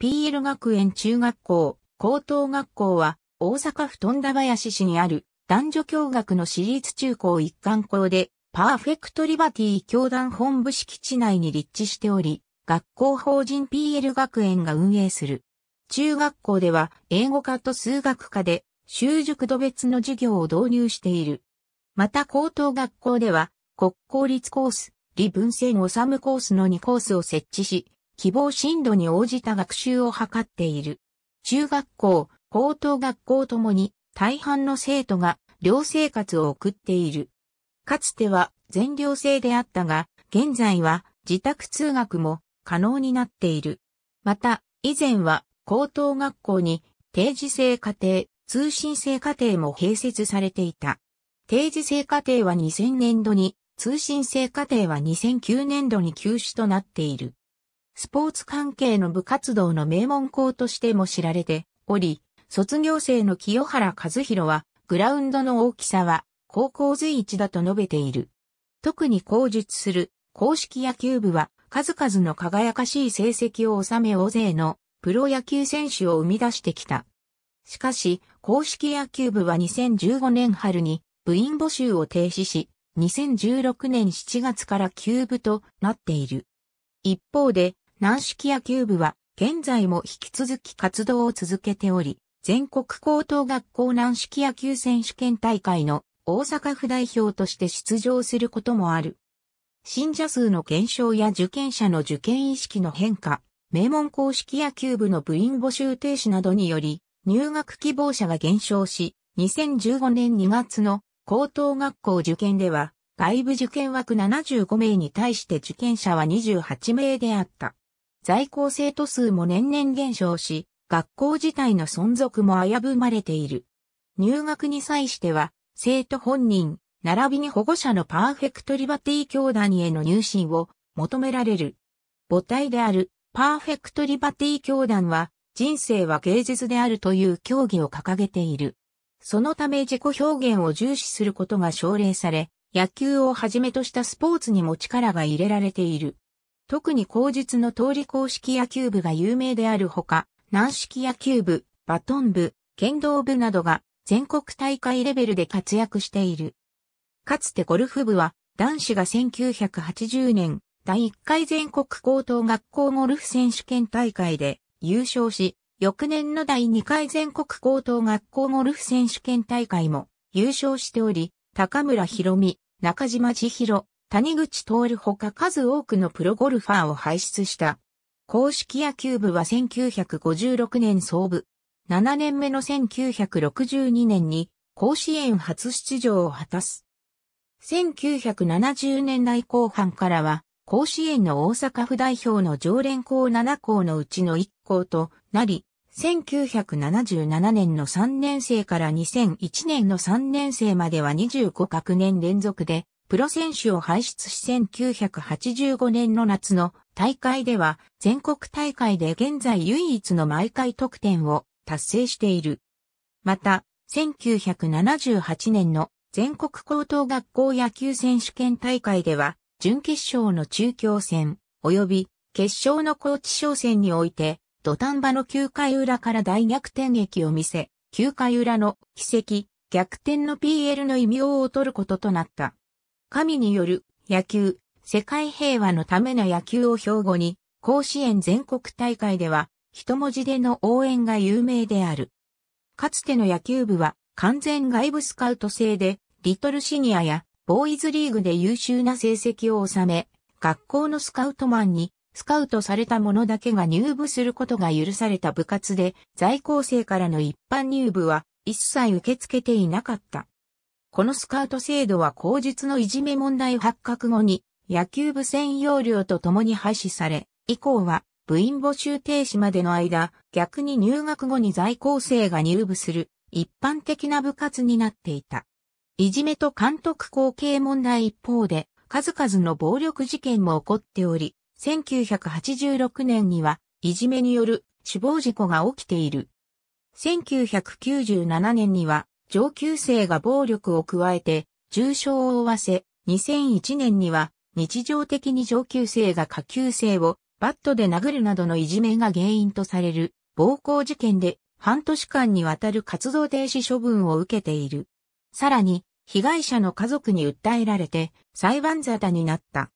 PL 学園中学校、高等学校は、大阪府富田林市にある男女共学の私立中高一貫校で、パーフェクトリバティ教団本部敷地内に立地しており、学校法人 PL 学園が運営する。中学校では英語科と数学科で習熟度別の授業を導入している。また高等学校では国公立コース、理文仙むコースの2コースを設置し、希望進度に応じた学習を図っている。中学校、高等学校ともに大半の生徒が寮生活を送っている。かつては全寮制であったが、現在は自宅通学も可能になっている。また、以前は高等学校に定時制課程、通信制課程も併設されていた。定時制課程は2000年度に、通信制課程は2009年度に休止となっている。スポーツ関係の部活動の名門校としても知られており、卒業生の清原和弘は、グラウンドの大きさは、高校随一だと述べている。特に口述する公式野球部は、数々の輝かしい成績を収め大勢のプロ野球選手を生み出してきた。しかし、公式野球部は2015年春に部員募集を停止し、2016年7月から休部となっている。一方で、軟式野球部は、現在も引き続き活動を続けており、全国高等学校軟式野球選手権大会の大阪府代表として出場することもある。信者数の減少や受験者の受験意識の変化、名門公式野球部の部員募集停止などにより、入学希望者が減少し、2015年2月の高等学校受験では、外部受験枠75名に対して受験者は28名であった。在校生徒数も年々減少し、学校自体の存続も危ぶまれている。入学に際しては、生徒本人、並びに保護者のパーフェクトリバティ教団への入信を求められる。母体であるパーフェクトリバティ教団は人生は芸術であるという教義を掲げている。そのため自己表現を重視することが奨励され、野球をはじめとしたスポーツにも力が入れられている。特に後日の通り公式野球部が有名であるほか、軟式野球部、バトン部、剣道部などが全国大会レベルで活躍している。かつてゴルフ部は男子が1980年第1回全国高等学校ゴルフ選手権大会で優勝し、翌年の第2回全国高等学校ゴルフ選手権大会も優勝しており、高村博美、中島千尋、谷口徹ほか数多くのプロゴルファーを輩出した。公式野球部は1956年創部。7年目の1962年に甲子園初出場を果たす。1970年代後半からは甲子園の大阪府代表の常連校7校のうちの1校となり、1977年の3年生から2001年の3年生までは25学年連続でプロ選手を輩出し1985年の夏の大会では全国大会で現在唯一の毎回得点を達成している。また、1978年の全国高等学校野球選手権大会では、準決勝の中京戦、及び決勝の高知商戦において、土壇場の9回裏から大逆転劇を見せ、9回裏の奇跡、逆転の PL の異名を取ることとなった。神による野球、世界平和のための野球を標語に、甲子園全国大会では、一文字での応援が有名である。かつての野球部は、完全外部スカウト制で、リトルシニアやボーイズリーグで優秀な成績を収め、学校のスカウトマンに、スカウトされた者だけが入部することが許された部活で、在校生からの一般入部は一切受け付けていなかった。このスカウト制度は口実のいじめ問題発覚後に野球部専用料とともに廃止され、以降は部員募集停止までの間、逆に入学後に在校生が入部する一般的な部活になっていた。いじめと監督後継問題一方で、数々の暴力事件も起こっており、1986年には、いじめによる死亡事故が起きている。1997年には、上級生が暴力を加えて重傷を負わせ、2001年には日常的に上級生が下級生をバットで殴るなどのいじめが原因とされる暴行事件で半年間にわたる活動停止処分を受けている。さらに、被害者の家族に訴えられて裁判沙汰になった。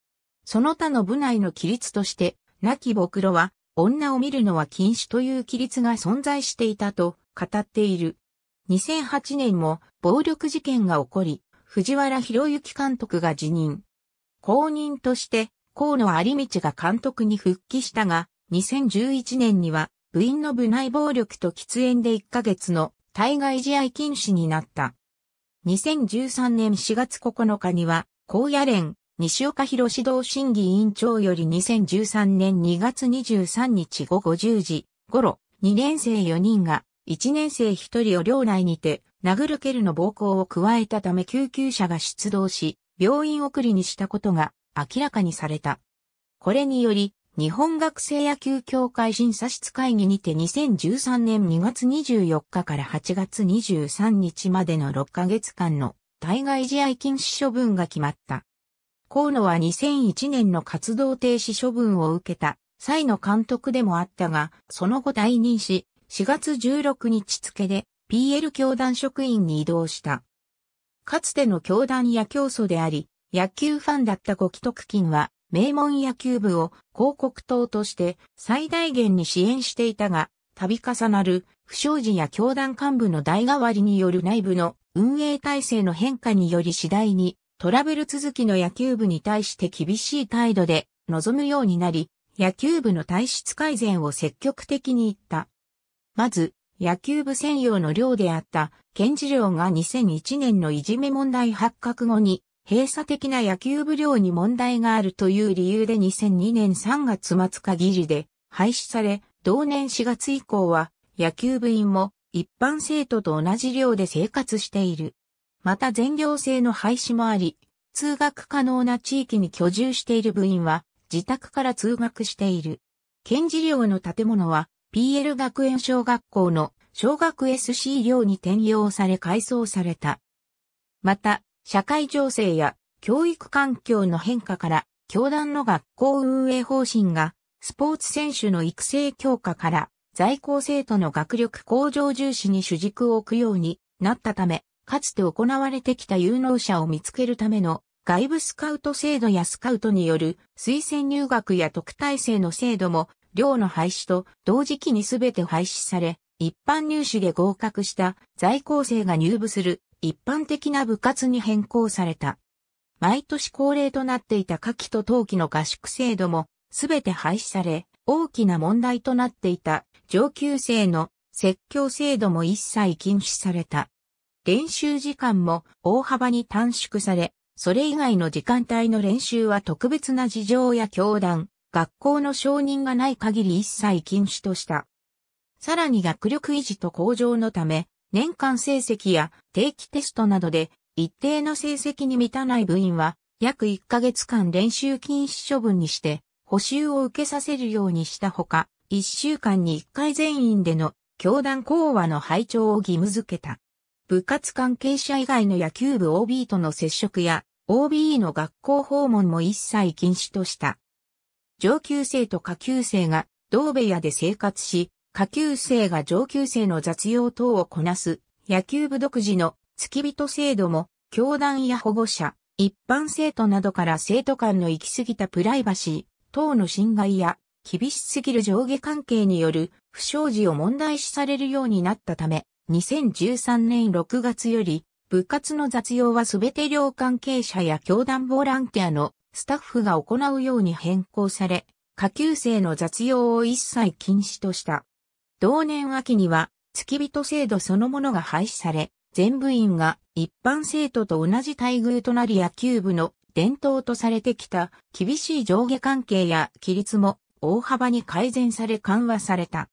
その他の部内の規律として、亡き僕らは女を見るのは禁止という規律が存在していたと語っている。2008年も暴力事件が起こり、藤原博之監督が辞任。後任として河野有道が監督に復帰したが、2011年には部員の部内暴力と喫煙で1ヶ月の対外試合禁止になった。2013年4月9日には、高野連、西岡博指導審議委員長より2013年2月23日午後10時頃、2年生4人が一年生一人を寮内にて殴る蹴るの暴行を加えたため救急車が出動し、病院送りにしたことが明らかにされた。これにより、日本学生野球協会審査室会議にて2013年2月24日から8月23日までの6ヶ月間の対外試合禁止処分が決まった。河野は2001年の活動停止処分を受けた際の監督でもあったが、その後退任し、4月16日付で PL 教団職員に移動した。かつての教団や教祖であり、野球ファンだったご既得金は、名門野球部を広告塔として最大限に支援していたが、度重なる不祥事や教団幹部の代替わりによる内部の運営体制の変化により次第にトラブル続きの野球部に対して厳しい態度で臨むようになり、野球部の体質改善を積極的に言った。まず、野球部専用の寮であった、県事寮が2001年のいじめ問題発覚後に、閉鎖的な野球部寮に問題があるという理由で2002年3月末限りで廃止され、同年4月以降は、野球部員も一般生徒と同じ寮で生活している。また全寮制の廃止もあり、通学可能な地域に居住している部員は、自宅から通学している。県事寮の建物は、PL 学園小学校の小学 SC 寮に転用され改装された。また、社会情勢や教育環境の変化から、教団の学校運営方針が、スポーツ選手の育成強化から、在校生徒の学力向上重視に主軸を置くようになったため、かつて行われてきた有能者を見つけるための外部スカウト制度やスカウトによる推薦入学や特待生の制度も寮の廃止と同時期に全て廃止され、一般入試で合格した在校生が入部する一般的な部活に変更された。毎年恒例となっていた夏季と冬季の合宿制度も全て廃止され、大きな問題となっていた上級生の説教制度も一切禁止された。練習時間も大幅に短縮され、それ以外の時間帯の練習は特別な事情や教団、学校の承認がない限り一切禁止とした。さらに学力維持と向上のため、年間成績や定期テストなどで一定の成績に満たない部員は約1ヶ月間練習禁止処分にして補修を受けさせるようにしたほか、1週間に1回全員での教団講話の拝聴を義務付けた。部活関係者以外の野球部 OB との接触や OB の学校訪問も一切禁止とした。上級生と下級生が同部屋で生活し、下級生が上級生の雑用等をこなす野球部独自の付き人制度も教団や保護者、一般生徒などから生徒間の行き過ぎたプライバシー等の侵害や厳しすぎる上下関係による不祥事を問題視されるようになったため、2013年6月より部活の雑用はすべて両関係者や教団ボランティアのスタッフが行うように変更され、下級生の雑用を一切禁止とした。同年秋には、付き人制度そのものが廃止され、全部員が一般生徒と同じ待遇となり野球部の伝統とされてきた厳しい上下関係や規律も大幅に改善され緩和された。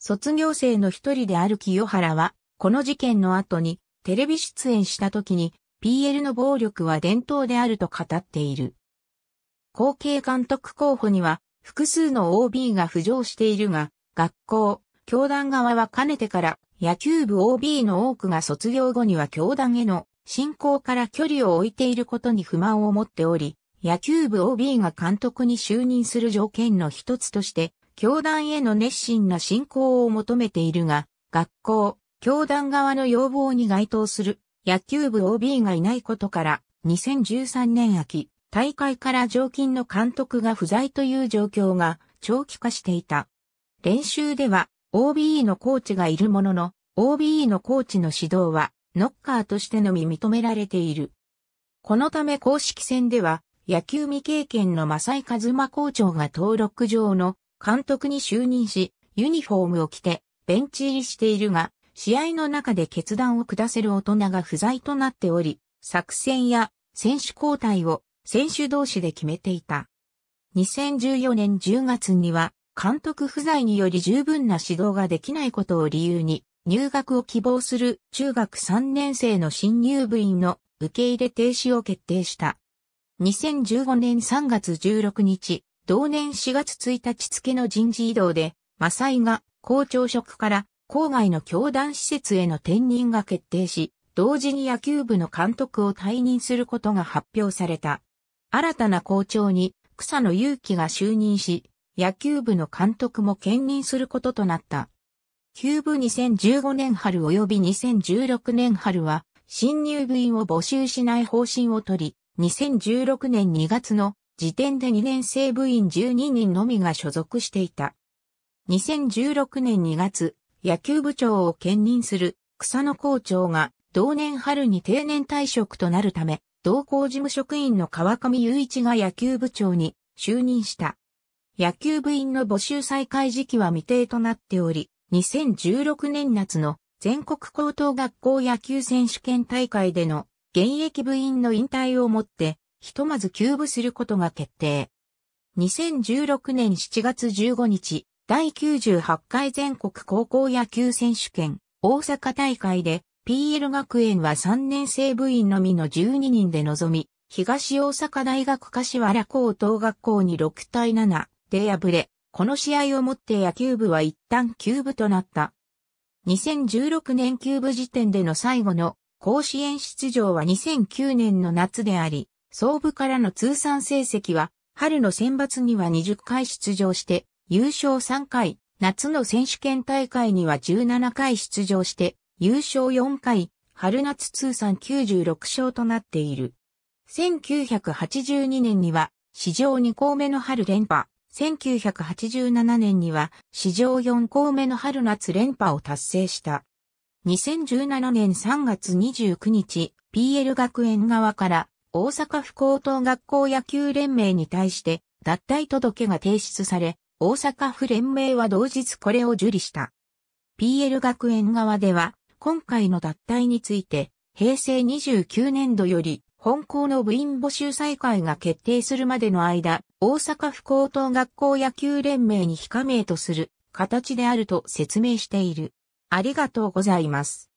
卒業生の一人である清原は、この事件の後にテレビ出演した時に PL の暴力は伝統であると語っている。後継監督候補には複数の OB が浮上しているが、学校、教団側はかねてから野球部 OB の多くが卒業後には教団への進行から距離を置いていることに不満を持っており、野球部 OB が監督に就任する条件の一つとして、教団への熱心な進行を求めているが、学校、教団側の要望に該当する野球部 OB がいないことから、2013年秋、大会から常勤の監督が不在という状況が長期化していた。練習では OBE のコーチがいるものの、OBE のコーチの指導はノッカーとしてのみ認められている。このため公式戦では、野球未経験の正井和馬校長が登録上の監督に就任し、ユニフォームを着てベンチ入りしているが、試合の中で決断を下せる大人が不在となっており、作戦や選手交代を選手同士で決めていた。2014年10月には、監督不在により十分な指導ができないことを理由に、入学を希望する中学3年生の新入部員の受け入れ停止を決定した。2015年3月16日、同年4月1日付の人事異動で、マサイが校長職から郊外の教団施設への転任が決定し、同時に野球部の監督を退任することが発表された。新たな校長に草野祐希が就任し、野球部の監督も兼任することとなった。球部2015年春及び2016年春は、新入部員を募集しない方針を取り、2016年2月の時点で2年生部員12人のみが所属していた。2016年2月、野球部長を兼任する草野校長が同年春に定年退職となるため、同校事務職員の川上雄一が野球部長に就任した。野球部員の募集再開時期は未定となっており、2016年夏の全国高等学校野球選手権大会での現役部員の引退をもって、ひとまず休部することが決定。2016年7月15日、第98回全国高校野球選手権大阪大会で PL 学園は3年生部員のみの12人で臨み、東大阪大学柏原高等学校に6対7で敗れ、この試合をもって野球部は一旦休部となった。2016年休部時点での最後の甲子園出場は2009年の夏であり、総部からの通算成績は春の選抜には20回出場して優勝3回、夏の選手権大会には17回出場して、優勝4回、春夏通算96勝となっている。1982年には、史上2校目の春連覇、1987年には、史上4校目の春夏連覇を達成した。2017年3月29日、PL 学園側から大阪府高等学校野球連盟に対して脱退届が提出され、大阪府連盟は同日これを受理した。PL 学園側では、今回の脱退について、平成29年度より、本校の部員募集再開が決定するまでの間、大阪府高等学校野球連盟に非加盟とする形であると説明している。ありがとうございます。